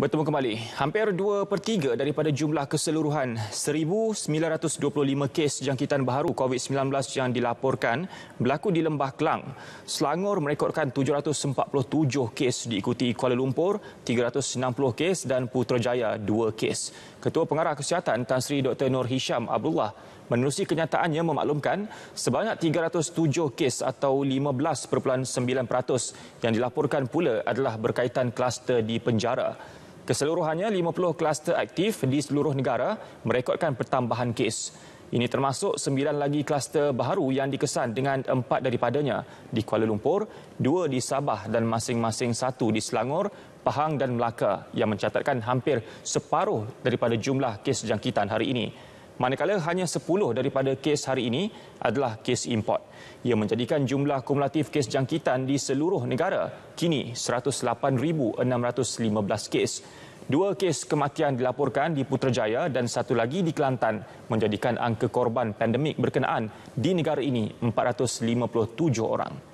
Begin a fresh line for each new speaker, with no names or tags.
Bertemu kembali. Hampir 2 per 3 daripada jumlah keseluruhan 1,925 kes jangkitan baru COVID-19 yang dilaporkan berlaku di Lembah Kelang. Selangor merekodkan 747 kes diikuti Kuala Lumpur, 360 kes dan Putrajaya 2 kes. Ketua Pengarah Kesihatan Tan Sri Dr. Nur Hisham Abdullah menerusi kenyataannya memaklumkan sebanyak 307 kes atau 15.9% yang dilaporkan pula adalah berkaitan kluster di penjara. Keseluruhannya 50 kluster aktif di seluruh negara merekodkan pertambahan kes. Ini termasuk 9 lagi kluster baru yang dikesan dengan 4 daripadanya di Kuala Lumpur, 2 di Sabah dan masing-masing satu di Selangor, Pahang dan Melaka yang mencatatkan hampir separuh daripada jumlah kes jangkitan hari ini. Manakala hanya 10 daripada kes hari ini adalah kes import. Ia menjadikan jumlah kumulatif kes jangkitan di seluruh negara kini 108,615 kes. Dua kes kematian dilaporkan di Putrajaya dan satu lagi di Kelantan menjadikan angka korban pandemik berkenaan di negara ini 457 orang.